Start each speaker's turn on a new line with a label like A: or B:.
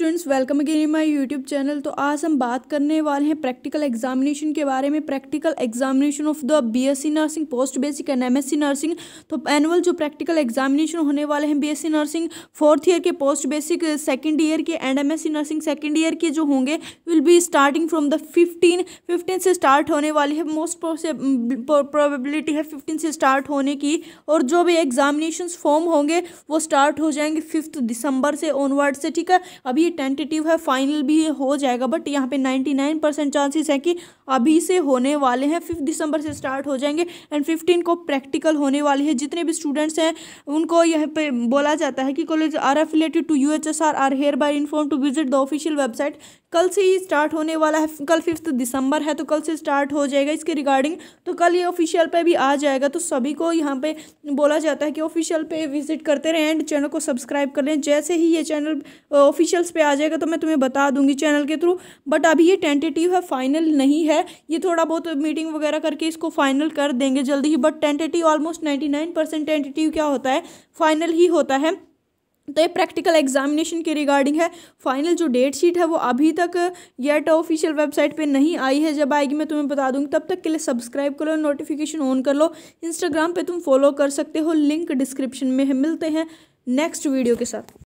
A: students welcome again in my YouTube channel तो आज हम बात करने वाले हैं प्रैक्टिकल एग्जामिनेशन के बारे में practical examination of the BSc nursing post basic and MSc nursing तो एनुअल जो प्रैक्टिकल एग्जामिनेशन होने वाले हैं बीएससी नर्सिंग फोर्थ ईयर के पोस्ट बेसिक सेकेंड ईयर के and M nursing second year के जो होंगे will be starting from the fifteen fifteen से स्टार्ट होने वाली mm, है मोस्ट प्रोबेबिलिटी है फिफ्टीन से स्टार्ट होने की और जो भी एग्जामिनेशन फॉर्म होंगे वो स्टार्ट हो जाएंगे फिफ्थ दिसंबर से ऑनवर्ड से ठीक है अभी अभी टेंटेटिव है फाइनल भी हो जाएगा बट यहाँ पे 99 परसेंट चांसेस हैं कि अभी से होने वाले हैं फिफ्थ दिसंबर से स्टार्ट हो जाएंगे एंड फिफ्टीन को प्रैक्टिकल होने वाले हैं जितने भी स्टूडेंट्स हैं उनको यहाँ पे बोला जाता है कि college are affiliated to you are hereby inform to visit the official website कल से ही स्टार्ट होने वाला है कल फिफ्थ दिसंबर है तो कल से स्टार्ट हो जाएगा इसके रिगार्डिंग तो कल ये ऑफिशियल पे भी आ जाएगा तो सभी को यहाँ पे बोला जाता है कि ऑफिशियल पे विजिट करते रहें एंड चैनल को सब्सक्राइब कर लें जैसे ही ये चैनल ऑफिशियल्स पे पे आ जाएगा तो मैं तुम्हें बता दूंगी चैनल के थ्रू बट अभी ये टेंटेटिव है फाइनल नहीं है ये थोड़ा बहुत मीटिंग वगैरह करके इसको फाइनल कर देंगे जल्दी ही but tentative almost ninety tentative क्या होता है फाइनल ही होता है तो ये प्रैक्टिकल एग्जामिनेशन के रिगार्डिंग है फाइनल जो डेट शीट है वो अभी तक येट ऑफिशियल वेबसाइट पे नहीं आई है जब आएगी मैं तुम्हें बता दूंगी तब तक के लिए सब्सक्राइब करो नोटिफिकेशन ऑन कर लो इंस्टाग्राम पे तुम फॉलो कर सकते हो लिंक डिस्क्रिप्शन में है मिलते हैं नेक्स्ट वीडियो के साथ